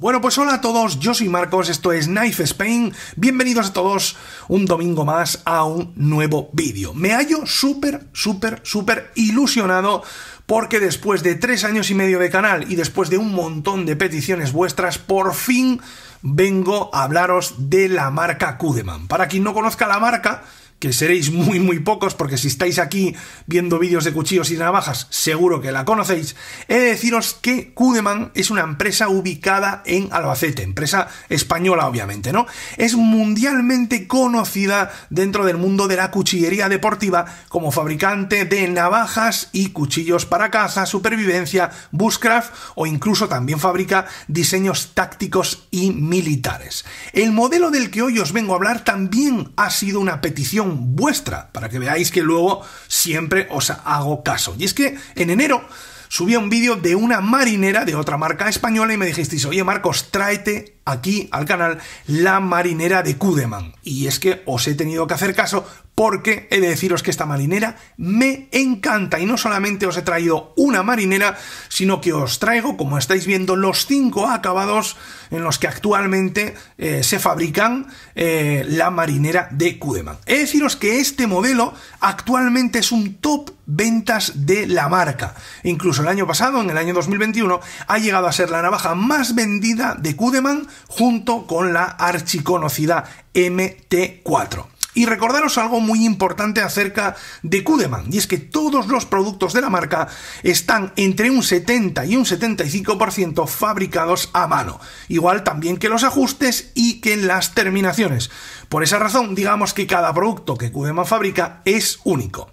Bueno, pues hola a todos, yo soy Marcos, esto es Knife Spain, bienvenidos a todos un domingo más a un nuevo vídeo. Me hallo súper, súper, súper ilusionado porque después de tres años y medio de canal y después de un montón de peticiones vuestras, por fin vengo a hablaros de la marca Kudeman. Para quien no conozca la marca, que seréis muy muy pocos, porque si estáis aquí viendo vídeos de cuchillos y navajas, seguro que la conocéis, he de deciros que Kudeman es una empresa ubicada en Albacete, empresa española obviamente, ¿no? Es mundialmente conocida dentro del mundo de la cuchillería deportiva como fabricante de navajas y cuchillos para caza, supervivencia, bushcraft o incluso también fabrica diseños tácticos y militares. El modelo del que hoy os vengo a hablar también ha sido una petición vuestra, para que veáis que luego siempre os hago caso. Y es que en enero subí un vídeo de una marinera de otra marca española y me dijisteis, oye Marcos, tráete aquí al canal la marinera de Kudeman. Y es que os he tenido que hacer caso porque he de deciros que esta marinera me encanta y no solamente os he traído una marinera, sino que os traigo, como estáis viendo, los cinco acabados en los que actualmente eh, se fabrican eh, la marinera de Kudeman. He de deciros que este modelo actualmente es un top ventas de la marca. incluso el año pasado, en el año 2021, ha llegado a ser la navaja más vendida de Kudeman junto con la archiconocida MT4. Y recordaros algo muy importante acerca de Kudeman, y es que todos los productos de la marca están entre un 70 y un 75% fabricados a mano, igual también que los ajustes y que las terminaciones. Por esa razón, digamos que cada producto que Kudeman fabrica es único.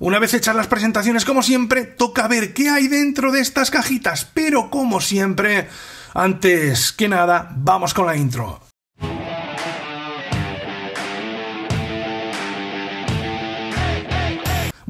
Una vez hechas las presentaciones, como siempre, toca ver qué hay dentro de estas cajitas, pero como siempre, antes que nada, vamos con la intro.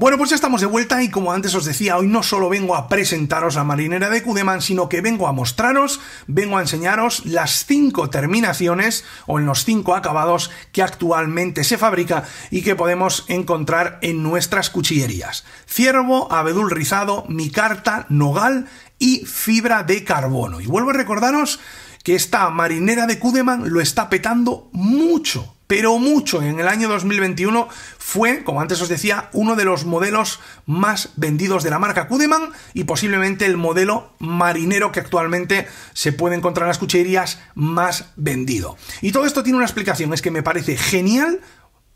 Bueno, pues ya estamos de vuelta y como antes os decía, hoy no solo vengo a presentaros a Marinera de Cudeman, sino que vengo a mostraros, vengo a enseñaros las cinco terminaciones o en los cinco acabados que actualmente se fabrica y que podemos encontrar en nuestras cuchillerías. Ciervo, abedul rizado, micarta, nogal y fibra de carbono. Y vuelvo a recordaros que esta marinera de Cudeman lo está petando mucho, pero mucho en el año 2021 fue, como antes os decía, uno de los modelos más vendidos de la marca Kudeman y posiblemente el modelo marinero que actualmente se puede encontrar en las cucherías más vendido. Y todo esto tiene una explicación, es que me parece genial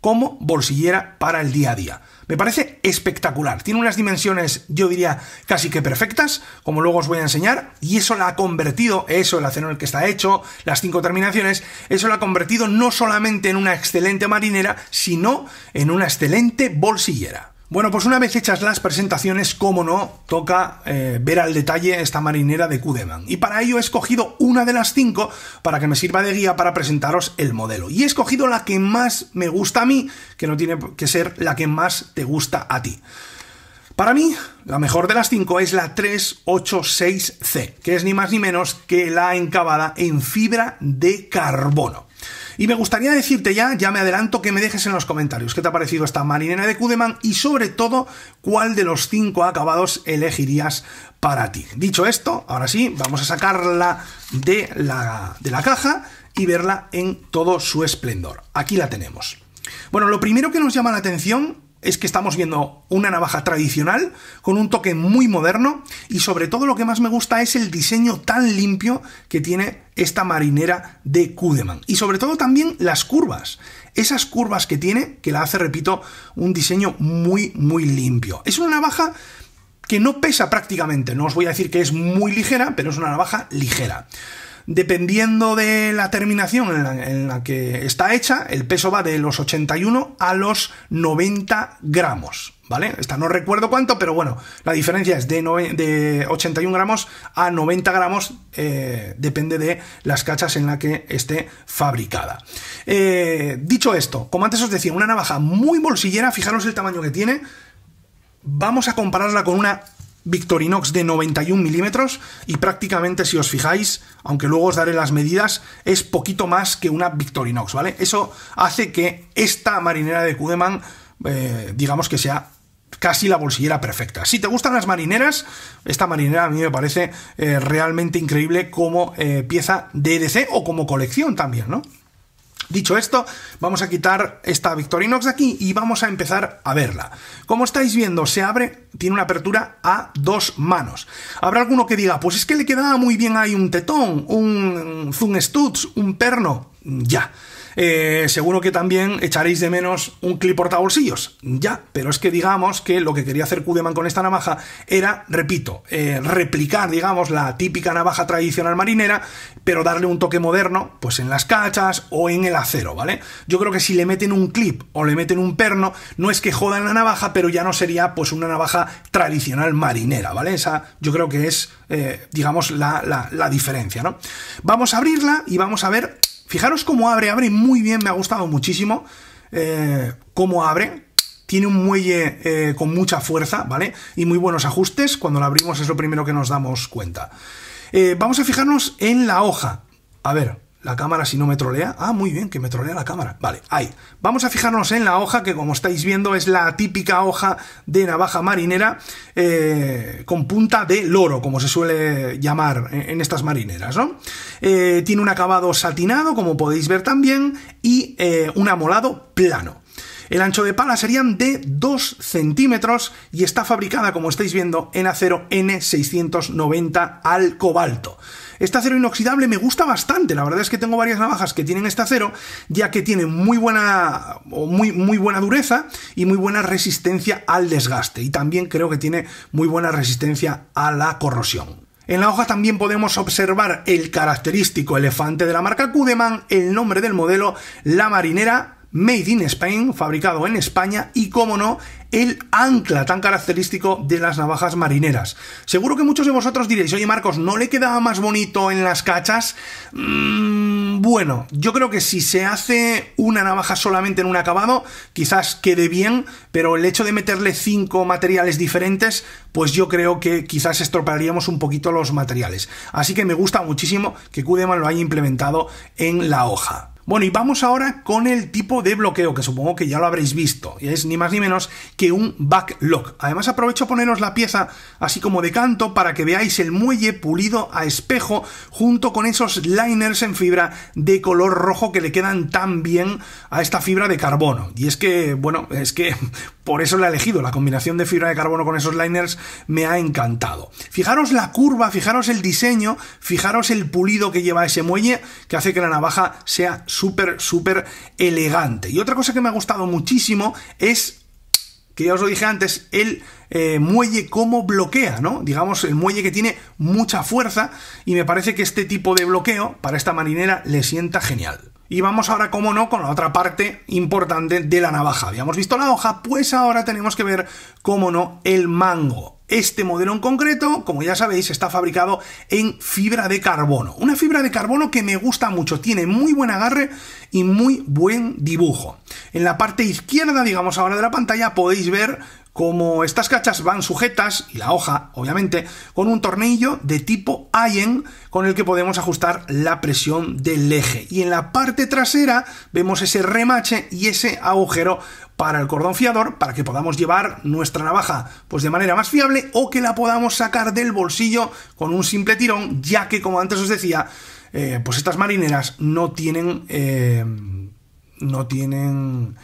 como bolsillera para el día a día. Me parece espectacular. Tiene unas dimensiones, yo diría, casi que perfectas, como luego os voy a enseñar, y eso la ha convertido, eso, el acero en el que está hecho, las cinco terminaciones, eso la ha convertido no solamente en una excelente marinera, sino en una excelente bolsillera. Bueno, pues una vez hechas las presentaciones, como no, toca eh, ver al detalle esta marinera de Kudeman. Y para ello he escogido una de las cinco para que me sirva de guía para presentaros el modelo. Y he escogido la que más me gusta a mí, que no tiene que ser la que más te gusta a ti. Para mí, la mejor de las cinco es la 386C, que es ni más ni menos que la encavada en fibra de carbono. Y me gustaría decirte ya, ya me adelanto, que me dejes en los comentarios qué te ha parecido esta marinera de Kudeman y sobre todo cuál de los cinco acabados elegirías para ti. Dicho esto, ahora sí, vamos a sacarla de la, de la caja y verla en todo su esplendor. Aquí la tenemos. Bueno, lo primero que nos llama la atención es que estamos viendo una navaja tradicional con un toque muy moderno y sobre todo lo que más me gusta es el diseño tan limpio que tiene esta marinera de Kudeman y sobre todo también las curvas. Esas curvas que tiene que la hace, repito, un diseño muy muy limpio. Es una navaja que no pesa prácticamente, no os voy a decir que es muy ligera, pero es una navaja ligera. Dependiendo de la terminación en la, que está hecha, el peso va de los 81 a los 90 gramos, ¿vale? Esta no recuerdo cuánto, pero bueno, la diferencia es de, 81 gramos a 90 gramos, eh, depende de las cachas en la que esté fabricada. Eh, dicho esto, como antes os decía, una navaja muy bolsillera, fijaros el tamaño que tiene, vamos a compararla con una Victorinox de 91 milímetros y prácticamente si os fijáis, aunque luego os daré las medidas, es poquito más que una Victorinox, ¿vale? Eso hace que esta marinera de Kudeman, eh, digamos que sea casi la bolsillera perfecta. Si te gustan las marineras, esta marinera a mí me parece eh, realmente increíble como eh, pieza de o como colección también, ¿no? Dicho esto, vamos a quitar esta Victorinox de aquí y vamos a empezar a verla. Como estáis viendo, se abre, tiene una apertura a dos manos. Habrá alguno que diga, pues es que le quedaba muy bien ahí un tetón, un zoom studs, un perno. Ya. Eh, seguro que también echaréis de menos un clip bolsillos, Ya, pero es que digamos que lo que quería hacer Kudeman con esta navaja era, repito, eh, replicar, digamos, la típica navaja tradicional marinera, pero darle un toque moderno, pues en las cachas o en el acero, ¿vale? Yo creo que si le meten un clip o le meten un perno, no es que jodan la navaja, pero ya no sería pues una navaja tradicional marinera, ¿vale? Esa yo creo que es, eh, digamos, la diferencia, ¿no? Vamos a abrirla y vamos a ver Fijaros cómo abre, abre muy bien, me ha gustado muchísimo eh, cómo abre. Tiene un muelle eh, con mucha fuerza, ¿vale? Y muy buenos ajustes. Cuando lo abrimos es lo primero que nos damos cuenta. Eh, vamos a fijarnos en la hoja. A ver, la cámara si no me trolea. Ah, muy bien, que me trolea la cámara. Vale, ahí. Vamos a fijarnos en la hoja, que como estáis viendo es la típica hoja de navaja marinera eh, con punta de loro, como se suele llamar en, estas marineras, ¿no? Eh, tiene un acabado satinado, como podéis ver también, y eh, un amolado plano. El ancho de pala serían de 2 centímetros y está fabricada, como estáis viendo, en acero N690 al cobalto. Este acero inoxidable me gusta bastante, la verdad es que tengo varias navajas que tienen este acero, ya que tiene muy buena, muy, muy buena dureza y muy buena resistencia al desgaste, y también creo que tiene muy buena resistencia a la corrosión. En la hoja también podemos observar el característico elefante de la marca Kudeman, el nombre del modelo, la marinera Made in Spain, fabricado en España, y como no, el ancla tan característico de las navajas marineras. Seguro que muchos de vosotros diréis, oye Marcos, ¿no le quedaba más bonito en las cachas? Mm, bueno, yo creo que si se hace una navaja solamente en un acabado, quizás quede bien, pero el hecho de meterle cinco materiales diferentes, pues yo creo que quizás estropearíamos un poquito los materiales. Así que me gusta muchísimo que Kudeman lo haya implementado en la hoja. Bueno, y vamos ahora con el tipo de bloqueo, que supongo que ya lo habréis visto, y es ni más ni menos que un backlog. Además aprovecho poneros la pieza así como de canto para que veáis el muelle pulido a espejo junto con esos liners en fibra de color rojo que le quedan tan bien a esta fibra de carbono. Y es que, bueno, es que por eso la he elegido, la combinación de fibra de carbono con esos liners me ha encantado. Fijaros la curva, fijaros el diseño, fijaros el pulido que lleva ese muelle que hace que la navaja sea súper, súper elegante. Y otra cosa que me ha gustado muchísimo es que ya os lo dije antes, el eh, muelle como bloquea, ¿no? Digamos, el muelle que tiene mucha fuerza y me parece que este tipo de bloqueo para esta marinera le sienta genial. Y vamos ahora, como no, con la otra parte importante de la navaja. Habíamos visto la hoja, pues ahora tenemos que ver, como no, el mango. Este modelo en concreto, como ya sabéis, está fabricado en fibra de carbono. Una fibra de carbono que me gusta mucho, tiene muy buen agarre y muy buen dibujo. En la parte izquierda, digamos ahora de la pantalla, podéis ver cómo estas cachas van sujetas, y la hoja, obviamente, con un tornillo de tipo Allen con el que podemos ajustar la presión del eje. Y en la parte trasera vemos ese remache y ese agujero para el cordón fiador para que podamos llevar nuestra navaja pues de manera más fiable o que la podamos sacar del bolsillo con un simple tirón ya que como antes os decía eh, pues estas marineras no tienen eh, no tienen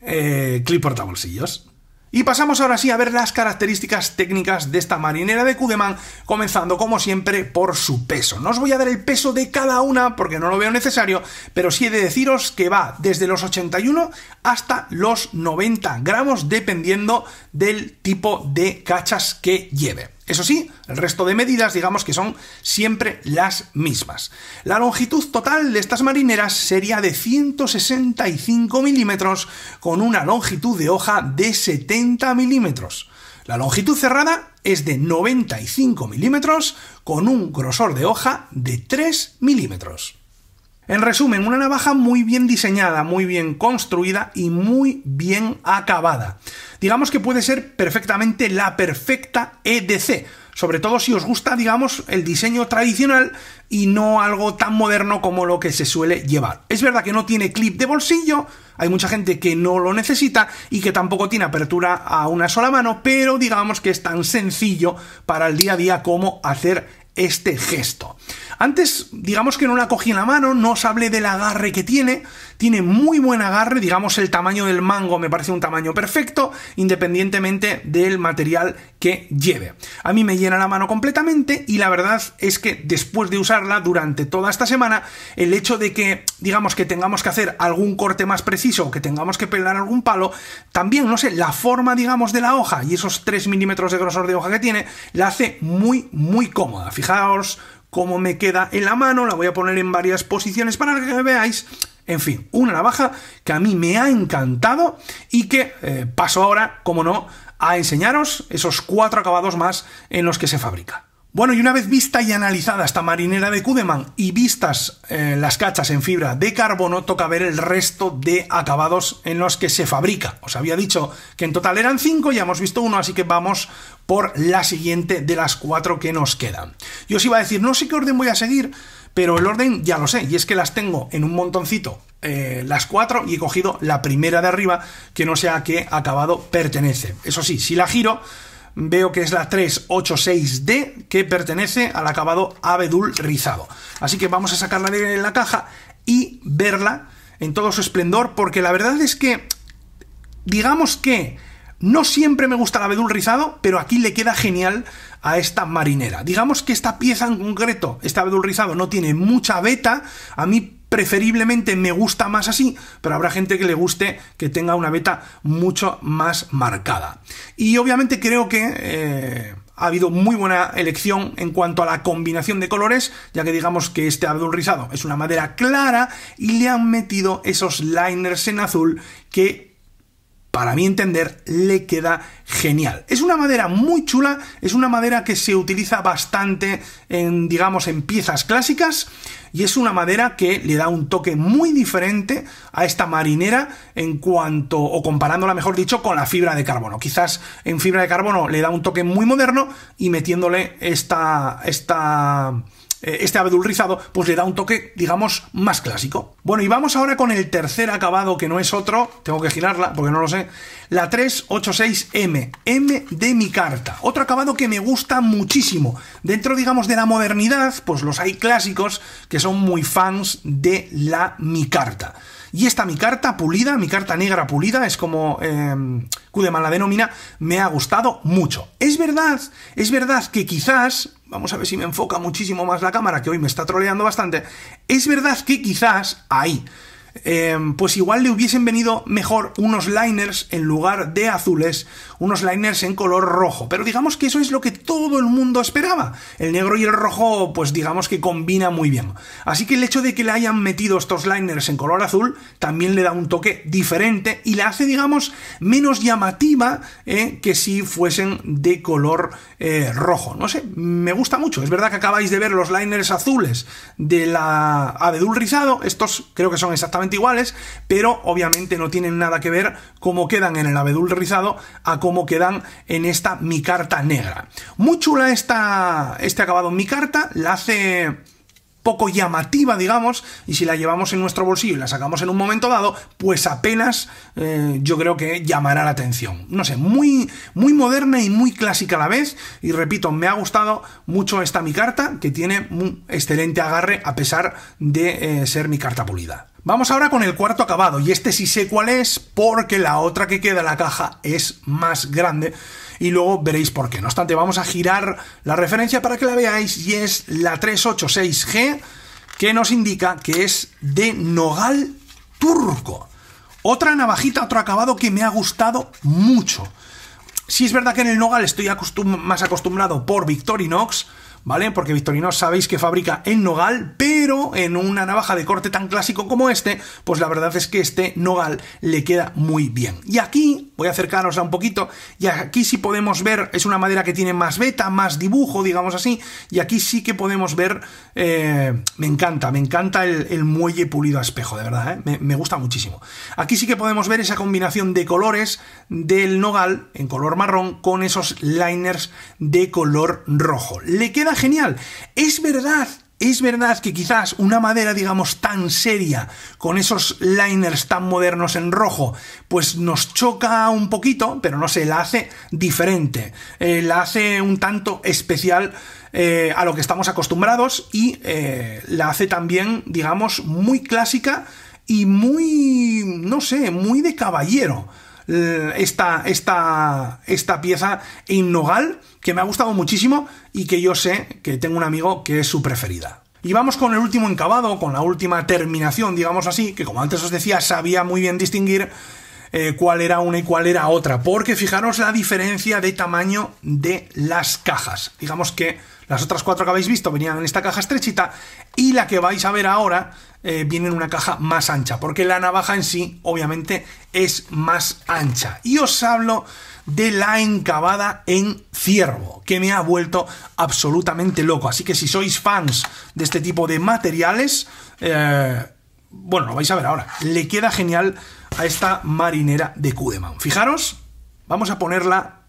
eh, clip portabolsillos. Y pasamos ahora sí a ver las características técnicas de esta marinera de Kugeman, comenzando como siempre por su peso. No os voy a dar el peso de cada una porque no lo veo necesario, pero sí he de deciros que va desde los 81 hasta los 90 gramos dependiendo del tipo de cachas que lleve. Eso sí, el resto de medidas digamos que son siempre las mismas. La longitud total de estas marineras sería de 165 milímetros con una longitud de hoja de 70 milímetros. La longitud cerrada es de 95 milímetros con un grosor de hoja de 3 milímetros. En resumen, una navaja muy bien diseñada, muy bien construida y muy bien acabada. Digamos que puede ser perfectamente la perfecta EDC, sobre todo si os gusta, digamos, el diseño tradicional y no algo tan moderno como lo que se suele llevar. Es verdad que no tiene clip de bolsillo, hay mucha gente que no lo necesita y que tampoco tiene apertura a una sola mano, pero digamos que es tan sencillo para el día a día como hacer este gesto. Antes, digamos que no la cogí en la mano, no os hablé del agarre que tiene, tiene muy buen agarre, digamos el tamaño del mango me parece un tamaño perfecto, independientemente del material que lleve. A mí me llena la mano completamente y la verdad es que después de usarla durante toda esta semana, el hecho de que, digamos que tengamos que hacer algún corte más preciso o que tengamos que pelar algún palo, también, no sé, la forma, digamos, de la hoja y esos 3 milímetros de grosor de hoja que tiene, la hace muy, muy cómoda. Fijaos cómo me queda en la mano, la voy a poner en varias posiciones para que veáis. En fin, una navaja que a mí me ha encantado y que eh, paso ahora, como no, a enseñaros esos cuatro acabados más en los que se fabrica. Bueno, y una vez vista y analizada esta marinera de Kudeman y vistas eh, las cachas en fibra de carbono, toca ver el resto de acabados en los que se fabrica. Os había dicho que en total eran cinco ya hemos visto uno, así que vamos por la siguiente de las cuatro que nos quedan. Yo os iba a decir, no sé qué orden voy a seguir, pero el orden ya lo sé, y es que las tengo en un montoncito eh, las cuatro y he cogido la primera de arriba que no sea a qué acabado pertenece. Eso sí, si la giro veo que es la 386D que pertenece al acabado abedul rizado. Así que vamos a sacarla de la caja y verla en todo su esplendor porque la verdad es que digamos que no siempre me gusta el abedul rizado, pero aquí le queda genial a esta marinera. Digamos que esta pieza en concreto, este abedul rizado, no tiene mucha beta. A mí preferiblemente me gusta más así, pero habrá gente que le guste que tenga una beta mucho más marcada. Y obviamente creo que... Eh, ha habido muy buena elección en cuanto a la combinación de colores, ya que digamos que este abdul rizado es una madera clara y le han metido esos liners en azul que para mi entender, le queda genial. Es una madera muy chula, es una madera que se utiliza bastante en, digamos, en piezas clásicas y es una madera que le da un toque muy diferente a esta marinera en cuanto, o comparándola mejor dicho, con la fibra de carbono. Quizás en fibra de carbono le da un toque muy moderno y metiéndole esta, esta eh, este abedul rizado, pues le da un toque, digamos, más clásico. Bueno, y vamos ahora con el tercer acabado, que no es otro, tengo que girarla porque no lo sé, la 386M, M de mi carta. Otro acabado que me gusta muchísimo. Dentro, digamos, de la modernidad, pues los hay clásicos que son muy fans de la mi carta. Y esta mi carta pulida, mi carta negra pulida, es como eh, Kudeman la denomina, me ha gustado mucho. Es verdad, es verdad que quizás, vamos a ver si me enfoca muchísimo más la cámara, que hoy me está troleando bastante, es verdad que quizás ahí Em, pues igual le hubiesen venido mejor unos liners en lugar de azules, unos liners en color rojo. Pero digamos que eso es lo que todo el mundo esperaba. El negro y el rojo, pues digamos que combina muy bien. Así que el hecho de que le hayan metido estos liners en color azul también le da un toque diferente y la hace, digamos, menos llamativa eh, que si fuesen de color eh, rojo. No sé, me gusta mucho. Es verdad que acabáis de ver los liners azules de la abedul rizado. Estos creo que son exactamente iguales, pero obviamente no tienen nada que ver cómo quedan en el abedul rizado a cómo quedan en esta mi carta negra. Muy chula esta, este acabado en carta, la hace poco llamativa, digamos, y si la llevamos en nuestro bolsillo y la sacamos en un momento dado, pues apenas eh, yo creo que llamará la atención. No sé, muy, muy moderna y muy clásica a la vez, y repito, me ha gustado mucho esta mi carta, que tiene un excelente agarre a pesar de eh, ser mi carta pulida. Vamos ahora con el cuarto acabado, y este sí sé cuál es, porque la otra que queda en la caja es más grande y luego veréis por qué. No obstante, vamos a girar la referencia para que la veáis y es la 386G que nos indica que es de nogal turco. Otra navajita, otro acabado que me ha gustado mucho. Si es verdad que en el nogal estoy más acostumbrado por Victorinox, ¿vale? Porque Victorino sabéis que fabrica en nogal, pero en una navaja de corte tan clásico como este, pues la verdad es que este nogal le queda muy bien. Y aquí, voy a a un poquito, y aquí sí podemos ver, es una madera que tiene más beta, más dibujo, digamos así, y aquí sí que podemos ver, eh, me encanta, me encanta el, muelle pulido a espejo, de verdad, ¿eh? me, me gusta muchísimo. Aquí sí que podemos ver esa combinación de colores del nogal en color marrón con esos liners de color rojo. Le queda genial. Es verdad, es verdad que quizás una madera, digamos, tan seria, con esos liners tan modernos en rojo, pues nos choca un poquito, pero no sé, la hace diferente, eh, la hace un tanto especial eh, a lo que estamos acostumbrados y eh, la hace también, digamos, muy clásica y muy, no sé, muy de caballero. Eh, esta, esta, pieza en Nogal, que me ha gustado muchísimo y que yo sé que tengo un amigo que es su preferida. Y vamos con el último encabado, con la última terminación, digamos así, que como antes os decía, sabía muy bien distinguir eh, cuál era una y cuál era otra, porque fijaros la diferencia de tamaño de las cajas. Digamos que las otras cuatro que habéis visto venían en esta caja estrechita y la que vais a ver ahora eh, viene en una caja más ancha, porque la navaja en sí obviamente es más ancha. Y os hablo de la encabada en ciervo, que me ha vuelto absolutamente loco. Así que si sois fans de este tipo de materiales, eh, bueno, lo vais a ver ahora. Le queda genial a esta marinera de Cudeman... Fijaros, vamos a ponerla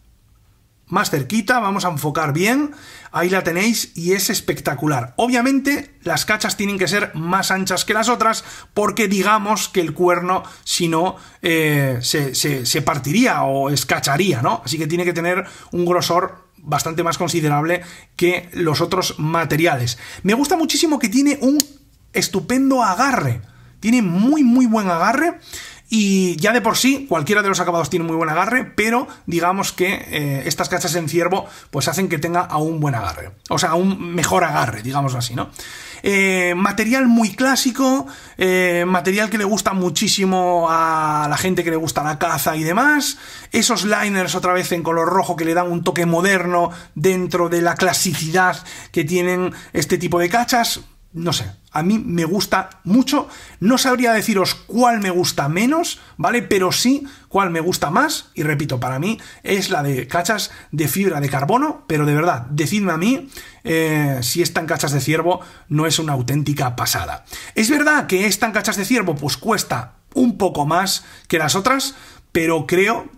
más cerquita, vamos a enfocar bien, ahí la tenéis y es espectacular. Obviamente las cachas tienen que ser más anchas que las otras porque digamos que el cuerno si no eh, se, se partiría o escacharía, ¿no? Así que tiene que tener un grosor bastante más considerable que los otros materiales. Me gusta muchísimo que tiene un estupendo agarre. Tiene muy, muy buen agarre. Y ya de por sí, cualquiera de los acabados tiene muy buen agarre, pero digamos que eh, estas cachas en ciervo pues hacen que tenga aún buen agarre. O sea, un mejor agarre, digamos así, ¿no? Eh, material muy clásico, eh, material que le gusta muchísimo a la gente que le gusta la caza y demás. Esos liners otra vez en color rojo que le dan un toque moderno dentro de la clasicidad que tienen este tipo de cachas no sé, a mí me gusta mucho. No sabría deciros cuál me gusta menos, ¿vale? Pero sí cuál me gusta más. Y repito, para mí es la de cachas de fibra de carbono. Pero de verdad, decidme a mí eh, si esta en cachas de ciervo no es una auténtica pasada. Es verdad que esta en cachas de ciervo pues cuesta un poco más que las otras, pero creo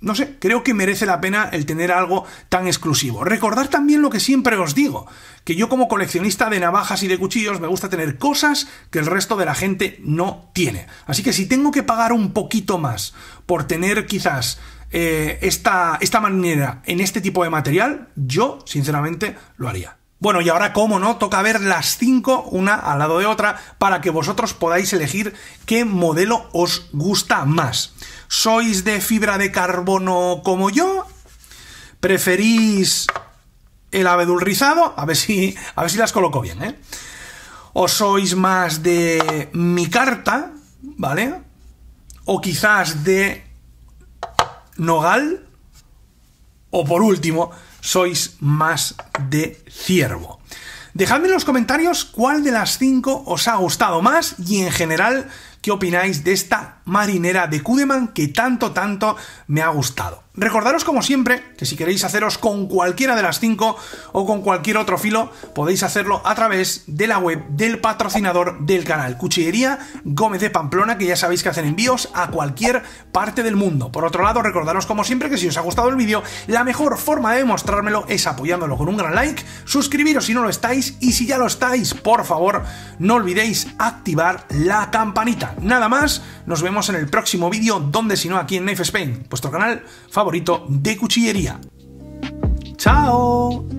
no sé, creo que merece la pena el tener algo tan exclusivo. Recordar también lo que siempre os digo, que yo como coleccionista de navajas y de cuchillos me gusta tener cosas que el resto de la gente no tiene. Así que si tengo que pagar un poquito más por tener quizás eh, esta, manera en este tipo de material, yo sinceramente lo haría. Bueno, y ahora, como no, toca ver las cinco una al lado de otra para que vosotros podáis elegir qué modelo os gusta más. ¿Sois de fibra de carbono como yo? ¿Preferís el abedul rizado? A ver si, a ver si las coloco bien, ¿eh? ¿O sois más de mi carta? ¿Vale? ¿O quizás de nogal? ¿O por último, sois más de ciervo? Dejadme en los comentarios cuál de las cinco os ha gustado más y en general qué opináis de esta marinera de Cudeman que tanto, tanto me ha gustado. Recordaros como siempre que si queréis haceros con cualquiera de las cinco o con cualquier otro filo, podéis hacerlo a través de la web del patrocinador del canal, Cuchillería Gómez de Pamplona, que ya sabéis que hacen envíos a cualquier parte del mundo. Por otro lado, recordaros como siempre que si os ha gustado el vídeo, la mejor forma de mostrármelo es apoyándolo con un gran like, suscribiros si no lo estáis y si ya lo estáis, por favor, no olvidéis activar la campanita. Nada más, nos vemos en el próximo vídeo, donde si no aquí en Knife Spain, vuestro canal favorito de cuchillería. ¡Chao!